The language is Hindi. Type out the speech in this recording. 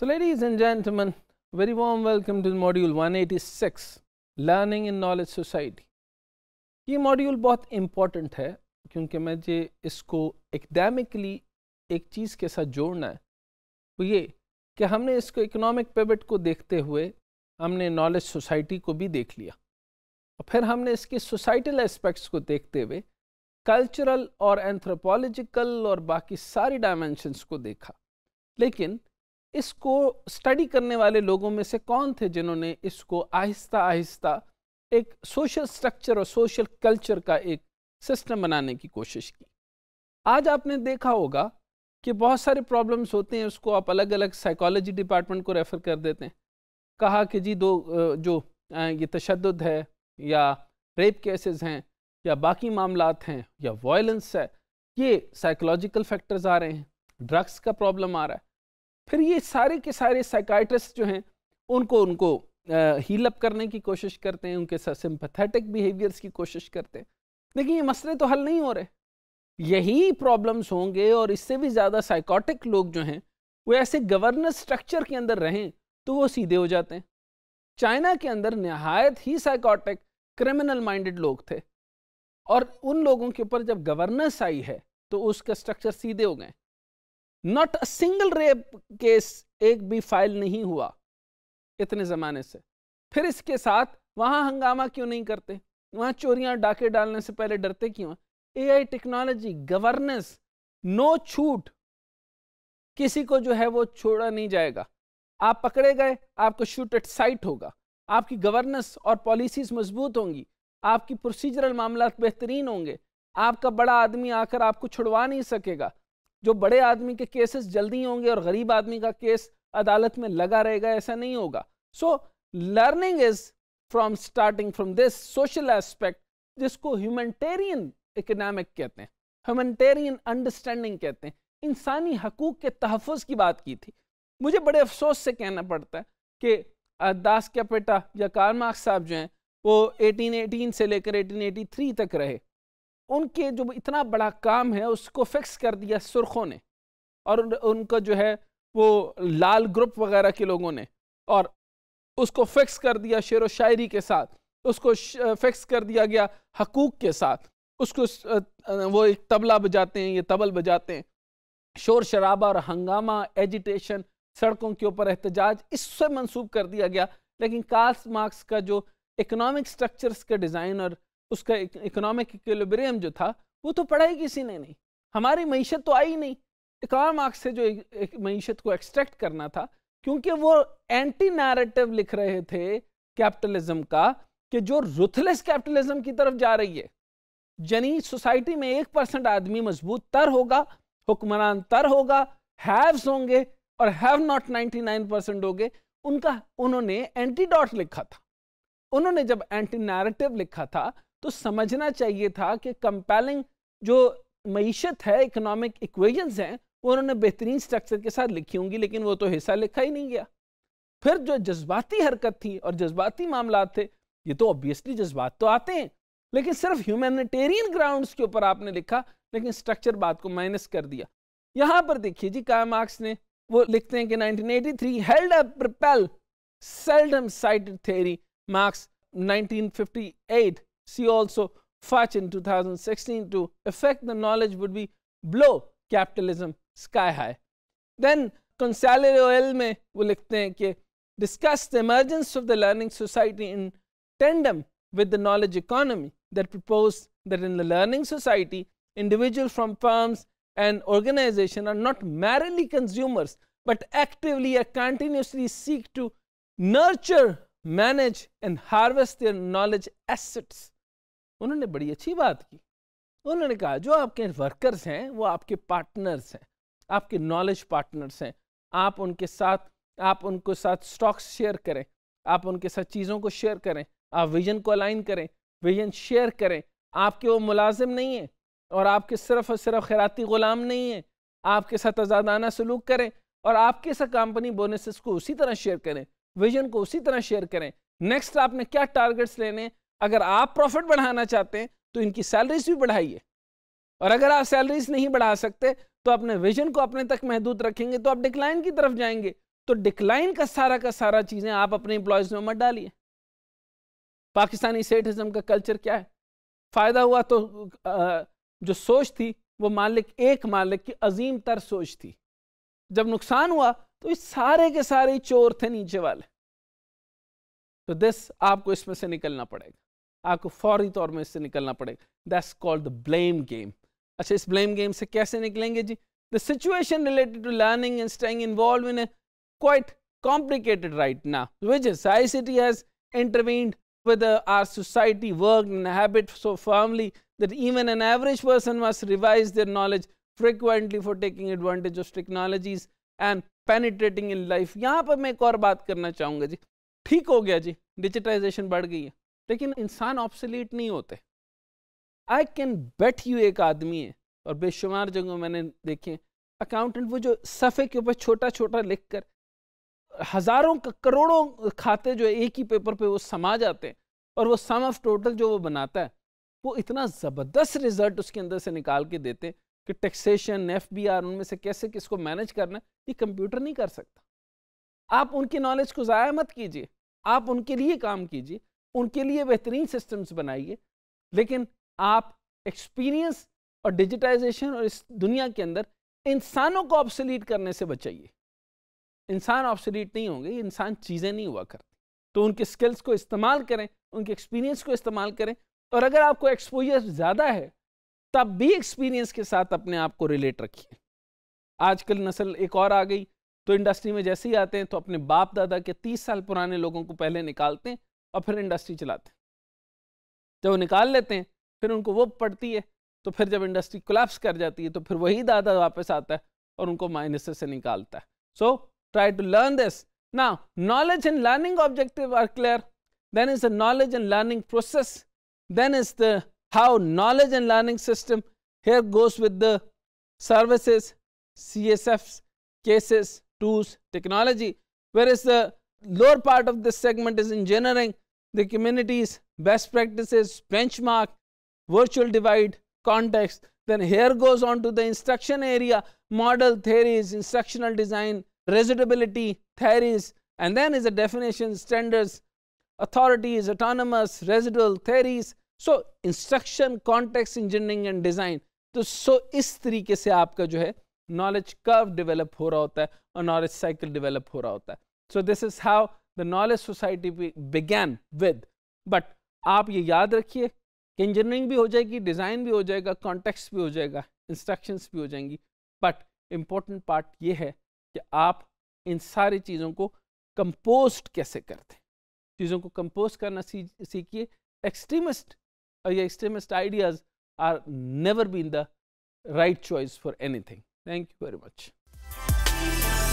So, ladies and gentlemen, very warm welcome to module 186 learning in knowledge society ये मॉड्यूल बहुत इम्पॉर्टेंट है क्योंकि मुझे इसको एकडेमिकली एक चीज़ के साथ जोड़ना है वो तो ये कि हमने इसको इकोनॉमिक पेबट को देखते हुए हमने नॉलेज सोसाइटी को भी देख लिया और फिर हमने इसके सोसाइटल एस्पेक्ट्स को देखते हुए कल्चरल और एंथ्रोपोलॉजिकल और बाकी सारी डायमेंशंस को देखा लेकिन इसको स्टडी करने वाले लोगों में से कौन थे जिन्होंने इसको आहिस्ता आहिस्ता एक सोशल स्ट्रक्चर और सोशल कल्चर का एक सिस्टम बनाने की कोशिश की आज आपने देखा होगा कि बहुत सारे प्रॉब्लम्स होते हैं उसको आप अलग अलग साइकोलॉजी डिपार्टमेंट को रेफ़र कर देते हैं कहा कि जी दो जो ये तशद है या रेप केसेस हैं या बाकी मामला हैं या वॉयलेंस है ये साइकोलॉजिकल फैक्टर्स आ रहे हैं ड्रग्स का प्रॉब्लम आ रहा है फिर ये सारे के सारे साइकाइट्रिस्ट जो हैं उनको उनको हील अप करने की कोशिश करते हैं उनके साथ सिंपथेटिक बिहेवियर्स की कोशिश करते हैं लेकिन ये मसले तो हल नहीं हो रहे यही प्रॉब्लम्स होंगे और इससे भी ज़्यादा साइकोटिक लोग जो हैं वो ऐसे गवर्नेंस स्ट्रक्चर के अंदर रहें तो वो सीधे हो जाते हैं चाइना के अंदर नहायत ही साइकोटिक क्रिमिनल माइंडेड लोग थे और उन लोगों के ऊपर जब गवर्नेंस आई है तो उसका स्ट्रक्चर सीधे हो गए not a single rape case एक भी फाइल नहीं हुआ इतने ज़माने से फिर इसके साथ वहां हंगामा क्यों नहीं करते वहां चोरियां डाके डालने से पहले डरते क्यों A I technology governance no छूट किसी को जो है वो छोड़ा नहीं जाएगा आप पकड़े गए आपको शूट एट साइट होगा आपकी गवर्नेंस और पॉलिसीज मजबूत होंगी आपकी प्रोसीजरल मामला बेहतरीन होंगे आपका बड़ा आदमी आकर आपको छुड़वा नहीं सकेगा जो बड़े आदमी के केसेस जल्दी होंगे और गरीब आदमी का केस अदालत में लगा रहेगा ऐसा नहीं होगा so learning is from starting from this social aspect जिसको ह्यूमनटेरियन इकनॉमिक कहते हैं ह्यूमनटेरियन अंडरस्टैंडिंग कहते हैं इंसानी हकूक़ के तहफ़ की बात की थी मुझे बड़े अफसोस से कहना पड़ता है कि दास कैपेटा या कार मार्क्स साहब जो हैं वो 1818 से लेकर 1883 तक रहे उनके जो इतना बड़ा काम है उसको फिक्स कर दिया सुर्खों ने और उनका जो है वो लाल ग्रुप वगैरह के लोगों ने और उसको फिक्स कर दिया शेर व शायरी के साथ उसको फिक्स कर दिया गया हकूक के साथ उसको वो एक तबला बजाते हैं ये तबल बजाते हैं शोर शराबा और हंगामा एजिटेशन सड़कों के ऊपर एहतजाज इससे मंसूब कर दिया गया लेकिन कार्ल मार्क्स का जो इकोनॉमिक स्ट्रक्चर्स का डिज़ाइन और उसका इकोनॉमिक इक्विलिब्रियम जो था वो तो पढ़ा ही किसी ने नहीं हमारी मीशत तो आई नहीं इकॉल मार्क्स से जो मीशत को एक्सट्रैक्ट करना था क्योंकि वो एंटी नैरेटिव लिख रहे थे कैपिटलिज्म का कि जो रुथलेस कैपिटलिज्म की तरफ जा रही है यानी सोसाइटी में एक परसेंट आदमी मजबूत तर होगा हुक्मरान तर होगा हैव्स होंगे और हैव नॉट 99 परसेंट होंगे उनका उन्होंने एंटीडॉट लिखा था उन्होंने जब एंटी नैरेटिव लिखा था तो समझना चाहिए था कि कंपेलिंग जो मीशत है इकोनॉमिक इक्वेशंस हैं वो उन्होंने बेहतरीन स्ट्रक्चर के साथ लिखी होंगी लेकिन वो तो हिस्सा लिखा ही नहीं गया फिर जो जज्बाती हरकत थी और जज्बाती मामला थे ये तो ऑब्वियसली जज्बात तो आते हैं लेकिन सिर्फ ह्यूमैनिटेरियन ग्राउंड्स के ऊपर आपने लिखा लेकिन स्ट्रक्चर बात को माइनस कर दिया यहां पर देखिए जी काय मार्क्स ने वो लिखते हैं कि 1983 held a seldom cited theory Marx 1958 See also Fudge in 2016 to affect the knowledge would be blow capitalism sky high. Then Consalero Elme will discuss the emergence of the learning society in tandem with the knowledge economy that proposed that in the learning society individuals from firms and organizations are not merely consumers but actively and continuously seek to nurture manage and harvest their knowledge assets उन्होंने बड़ी अच्छी बात की उन्होंने कहा जो आपके वर्कर्स हैं वो आपके पार्टनर्स हैं आपके नॉलेज पार्टनर्स हैं आप उनके साथ आप उनके साथ स्टॉक्स शेयर करें आप उनके साथ चीज़ों को शेयर करें आप विजन को अलाइन करें विजन शेयर करें आपके वो मुलाजिम नहीं है और आपके सिर्फ और सिर्फ खैराती ग़ुलाम नहीं है आपके साथ आज़ादाना सलूक करें और आपके साथ कंपनी बोनसेस को उसी तरह शेयर करें विजन को उसी तरह शेयर करें नेक्स्ट आपने क्या टारगेट्स लेने अगर आप प्रॉफिट बढ़ाना चाहते हैं तो इनकी सैलरीज भी बढ़ाइए और अगर आप सैलरीज नहीं बढ़ा सकते तो अपने विजन को अपने तक महदूद रखेंगे तो आप डिक्लाइन की तरफ जाएंगे तो डिक्लाइन का सारा का सारा चीज़ें आप अपने इंप्लॉयज में मत डालिए पाकिस्तानी सेठिज़म का कल्चर क्या है फ़ायदा हुआ तो जो सोच थी वो मालिक एक मालिक की अजीम तर सोच थी जब नुकसान हुआ तो इस सारे के सारे चोर थे नीचे वाले तो दिस आपको इसमें से निकलना पड़ेगा आपको फौरी तौर में इससे निकलना पड़ेगा that's called the blame game अच्छा इस ब्लेम गेम से कैसे निकलेंगे जी the situation related to learning and staying involve in a quite complicated right ना which is I CT has intervene with our society work and habit so firmly that even an average person must revise their knowledge frequently for taking advantage of technologies and penetrating in life यहाँ पर मैं एक और बात करना चाहूँगा जी ठीक हो गया जी डिजिटाइजेशन बढ़ गई है लेकिन इंसान ऑप्सलीट नहीं होते आई कैन बेट यू एक आदमी है और बेशुमार जगह मैंने देखे अकाउंटेंट वो जो सफ़े के ऊपर छोटा छोटा लिख कर हज़ारों करोड़ों खाते जो एक ही पेपर पे वो समा जाते हैं और वो सम ऑफ टोटल जो वो बनाता है वो इतना ज़बरदस्त रिजल्ट उसके अंदर से निकाल के देते हैं कि टैक्सेशन एफ बी आर उनमें से कैसे किसको मैनेज करना ये कंप्यूटर नहीं कर सकता आप उनकी नॉलेज को ज़ाया मत कीजिए आप उनके लिए काम कीजिए उनके लिए बेहतरीन सिस्टम्स बनाइए लेकिन आप एक्सपीरियंस और डिजिटाइजेशन और इस दुनिया के अंदर इंसानों को ऑब्सोलीट करने से बचाइए इंसान ऑब्सोलीट नहीं होंगे इंसान चीज़ें नहीं हुआ करती तो उनके स्किल्स को इस्तेमाल करें उनके एक्सपीरियंस को इस्तेमाल करें और अगर आपको एक्सपोजर ज़्यादा है तब भी एक्सपीरियंस के साथ अपने आप को रिलेट रखिए आजकल नस्ल एक और आ गई तो इंडस्ट्री में जैसे ही आते हैं तो अपने बाप दादा के तीस साल पुराने लोगों को पहले निकालते हैं और फिर इंडस्ट्री चलाते हैं जब निकाल लेते हैं फिर उनको वो पड़ती है तो फिर जब इंडस्ट्री कोलैप्स कर जाती है तो फिर वही दादा वापस आता है और उनको माइनस से निकालता है so try to learn this ना knowledge in learning objective are clear then is the knowledge and learning process then is the how knowledge and learning system here goes with the services C S F cases tools technology where is the lower part of this segment is engineering, the communities, best practices, benchmark, virtual divide, context. Then here goes on to the instruction area, model theories, instructional design, resolutability theories, and then is a definition, standards, authorities, autonomous, residual theories. So instruction, context engineering and design. to so is tarike se aapka jo hai knowledge curve develop ho raha hota hai और knowledge cycle develop ho raha hota hai so this is how the knowledge society began with but आप ये याद रखिए कि इंजीनियरिंग भी हो जाएगी डिज़ाइन भी हो जाएगा कॉन्टेक्स्ट भी हो जाएगा इंस्ट्रक्शंस भी हो जाएंगी बट इम्पोर्टेंट पार्ट ये है कि आप इन सारी चीज़ों को कंपोज कैसे करते हैं चीज़ों को कंपोस्ट करना सीखिए एक्सट्रीमिस्ट uh, ये extremist ideas are never been the right choice for anything. Thank you very much